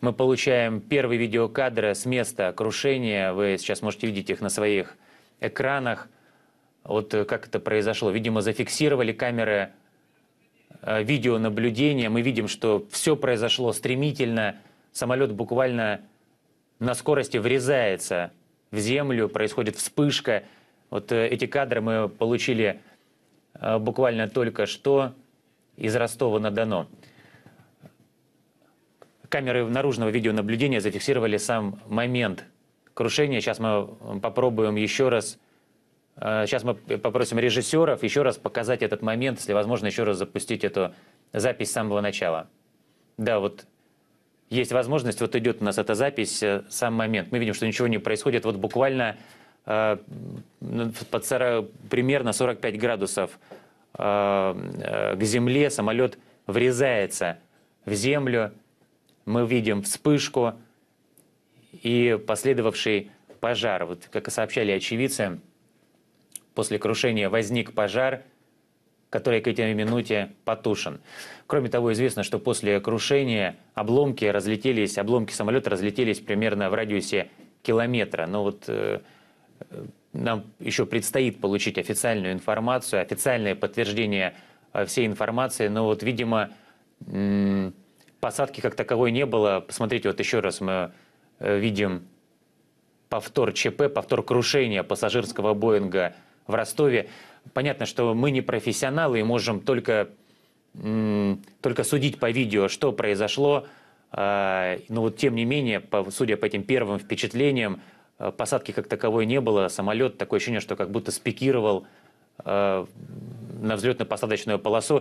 Мы получаем первые видеокадры с места крушения. Вы сейчас можете видеть их на своих экранах. Вот э, как это произошло. Видимо, зафиксировали камеры э, видеонаблюдения. Мы видим, что все произошло стремительно. Самолет буквально на скорости врезается в землю, происходит вспышка. Вот э, эти кадры мы получили буквально только что из Ростова-на-Дону. Камеры наружного видеонаблюдения зафиксировали сам момент крушения. Сейчас мы попробуем еще раз... Э, сейчас мы попросим режиссеров еще раз показать этот момент, если возможно, еще раз запустить эту запись с самого начала. Да, вот есть возможность, вот идет у нас эта запись, э, сам момент. Мы видим, что ничего не происходит. Вот буквально э, под 40, примерно 45 градусов э, э, к земле самолет врезается в землю мы видим вспышку и последовавший пожар. Вот, как и сообщали очевидцы, после крушения возник пожар, который к этой минуте потушен. Кроме того, известно, что после крушения обломки разлетелись, обломки самолета разлетелись примерно в радиусе километра. Но вот э, э нам еще предстоит получить официальную информацию, официальное подтверждение э, всей информации, но вот, видимо, посадки как таковой не было. Посмотрите, вот еще раз мы э, видим повтор ЧП, повтор крушения пассажирского Боинга в Ростове. Понятно, что мы не профессионалы и можем только, только судить по видео, что произошло. А, но вот тем не менее, судя по этим первым впечатлениям, э, посадки как таковой не было. Самолет, такое ощущение, что как будто спикировал э, на взлетно-посадочную полосу.